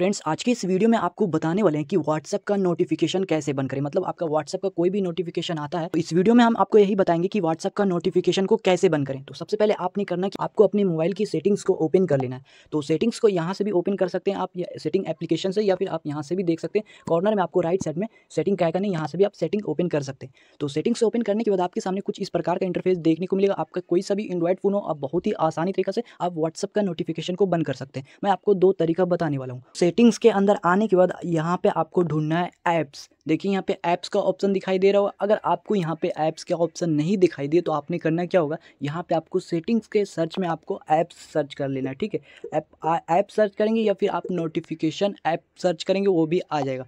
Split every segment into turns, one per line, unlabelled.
friends आज के इस वीडियो में आपको बताने वाले हैं कि व्हाट्सअप का नोटिफिकेशन कैसे बंद करें मतलब आपका व्हाट्सअप का कोई भी नोटिफिकेशन आता है तो इस वीडियो में हम आपको यही बताएंगे कि व्हाट्सअप का नोटिफिकेशन को कैसे बंद करें तो सबसे पहले आपने करना कि आपको अपने मोबाइल की सेटिंग्स को ओपन कर लेना है तो सेटिंग्स को यहाँ से भी ओपन कर सकते हैं आप सेटिंग एप्लीकेशन से या फिर आप यहाँ से भी देख सकते हैं कॉर्नर में आपको राइट साइड में सेटिंग क्या करनी यहाँ से भी आप सेटिंग ओपन कर सकते हैं तो सेटिंग से ओपन करने के बाद आपके सामने कुछ इस प्रकार का इंटरफेस देखने को मिलेगा आपका कोई सा भी एंड्रॉइड फोन हो आप बहुत ही आसानी तरीके से आप व्हाट्सअप का नोटिफिकेशन को बंद कर सकते हैं मैं आपको दो तरीका बताने वाला हूँ सेटिंग्स के अंदर आने के बाद यहाँ पे आपको ढूंढना है ऐप्स देखिए यहाँ पे ऐप्स का ऑप्शन दिखाई दे रहा होगा अगर आपको यहाँ पे ऐप्स का ऑप्शन नहीं दिखाई दिए तो आपने करना क्या होगा यहाँ पे आपको सेटिंग्स के सर्च में आपको ऐप्स सर्च कर लेना है ठीक है ऐप ऐप सर्च करेंगे या फिर आप नोटिफिकेशन ऐप सर्च करेंगे वो भी आ जाएगा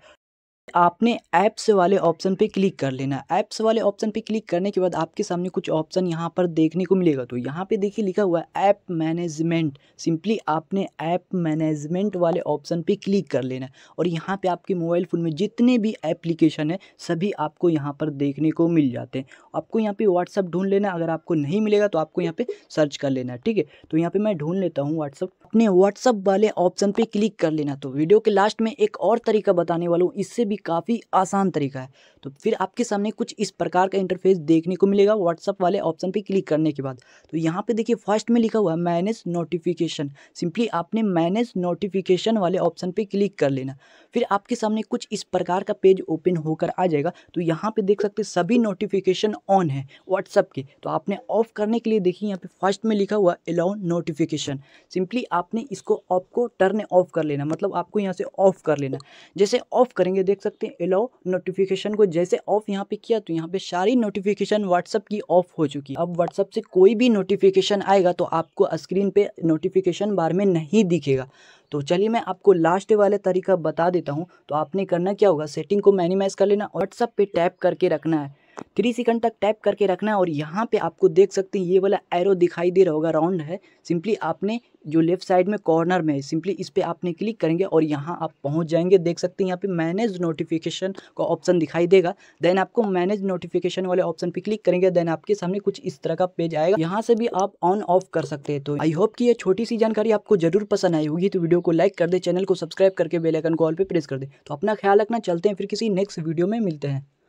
आपने ऐप्स वाले ऑप्शन पे क्लिक कर लेना ऐप्स वाले ऑप्शन पे क्लिक करने के बाद आपके सामने कुछ ऑप्शन यहाँ पर देखने को मिलेगा तो यहाँ पे देखिए लिखा हुआ है ऐप मैनेजमेंट सिंपली आपने ऐप मैनेजमेंट वाले ऑप्शन पे क्लिक कर लेना और यहाँ पे आपके मोबाइल फ़ोन में जितने भी एप्लीकेशन है सभी आपको यहाँ पर देखने को मिल जाते हैं आपको यहाँ पर व्हाट्सअप ढूंढ लेना अगर आपको नहीं मिलेगा तो आपको यहाँ पर सर्च कर लेना ठीक है तो यहाँ पर मैं ढूंढ लेता हूँ व्हाट्सअप अपने व्हाट्सअप वाले ऑप्शन पर क्लिक कर लेना तो वीडियो के लास्ट में एक और तरीका बताने वाला हूँ इससे भी काफ़ी आसान तरीका है तो फिर आपके सामने कुछ इस प्रकार का इंटरफेस देखने को मिलेगा व्हाट्सअप वाले ऑप्शन पे क्लिक करने के बाद तो यहाँ पे देखिए फर्स्ट में लिखा हुआ है मैनेज नोटिफिकेशन सिंपली आपने मैनेज नोटिफिकेशन वाले ऑप्शन पर क्लिक कर लेना फिर आपके सामने कुछ इस प्रकार का पेज ओपन होकर आ जाएगा तो यहाँ पर देख सकते सभी नोटिफिकेशन ऑन है व्हाट्सअप के तो आपने ऑफ करने के लिए देखिए यहाँ पे फर्स्ट में लिखा हुआ अलाउ नोटिफिकेशन सिंपली आपने इसको ऑफ को टर्न ऑफ कर लेना मतलब आपको यहाँ से ऑफ कर लेना जैसे ऑफ करेंगे देख देख सकते हैं अलाउ नोटिफिकेशन को जैसे ऑफ यहाँ पे किया तो यहाँ पे सारी नोटिफिकेशन व्हाट्सअप की ऑफ हो चुकी अब व्हाट्सअप से कोई भी नोटिफिकेशन आएगा तो आपको स्क्रीन पे नोटिफिकेशन बार में नहीं दिखेगा तो चलिए मैं आपको लास्ट वाले तरीका बता देता हूँ तो आपने करना क्या होगा सेटिंग को मैनिमाइज कर लेना व्हाट्सअप पे टैप करके रखना है थ्री सेकंड तक टैप करके रखना है और यहाँ पे आपको देख सकते हैं ये वाला एरो दिखाई दे रहा होगा राउंड है सिंपली आपने जो लेफ्ट साइड में कॉर्नर में है सिंपली इस पर आपने क्लिक करेंगे और यहाँ आप पहुँच जाएंगे देख सकते हैं यहाँ पे मैनेज नोटिफिकेशन का ऑप्शन दिखाई देगा देन आपको मैनेज नोटिफिकेशन वाले ऑप्शन पे क्लिक करेंगे देन आपके सामने कुछ इस तरह का पेज आएगा यहाँ से भी आप ऑन ऑफ कर सकते हैं तो आई होप की ये छोटी सी जानकारी आपको जरूर पसंद आई होगी तो वीडियो को लाइक कर दे चैनल को सब्सक्राइब करके बेलाइकन कॉल पर प्रेस कर दे तो अपना ख्याल रखना चलते हैं फिर किसी नेक्स्ट वीडियो में मिलते हैं